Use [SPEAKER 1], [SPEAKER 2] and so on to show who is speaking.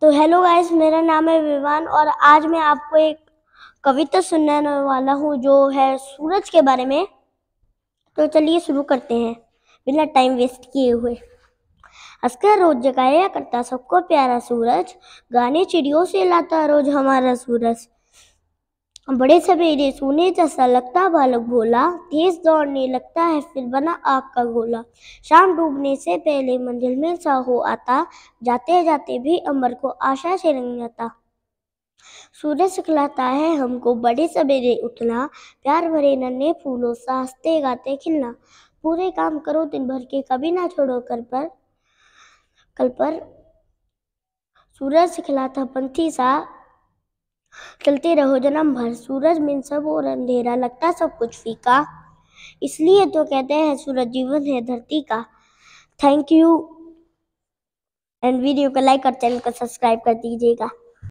[SPEAKER 1] तो hello guys मेरा नाम है विवान और आज मैं आपको एक कविता सुनाने वाला हूँ जो है सूरज के बारे में तो चलिए शुरू करते हैं बिना टाइम वेस्ट किए हुए हंसकर रोज जगाया करता सबको प्यारा सूरज गाने चिड़ियों से लाता रोज हमारा सूरज बड़े सवेरे सोने जैसा लगता बालक भोला तेज दौड़ने लगता है फिर बना आग का गोला शाम डूबने से पहले मंजिल में सा हो आता जाते जाते भी अमर को आशा से रंग जाता सूरज सिखलाता है हमको बड़े सवेरे उठना प्यार भरे नन्हे फूलों सा हंसते गाते खिलना पूरे काम करो दिन भर के कभी ना छोड़ो कल पर कल पर सूरज सिखलाता पंथी सा चलते रहो जन्म भर सूरज मिन सब और अंधेरा लगता सब कुछ फीका इसलिए तो कहते हैं सूरज जीवन है धरती का थैंक यू एंड वीडियो को लाइक और चैनल को सब्सक्राइब कर दीजिएगा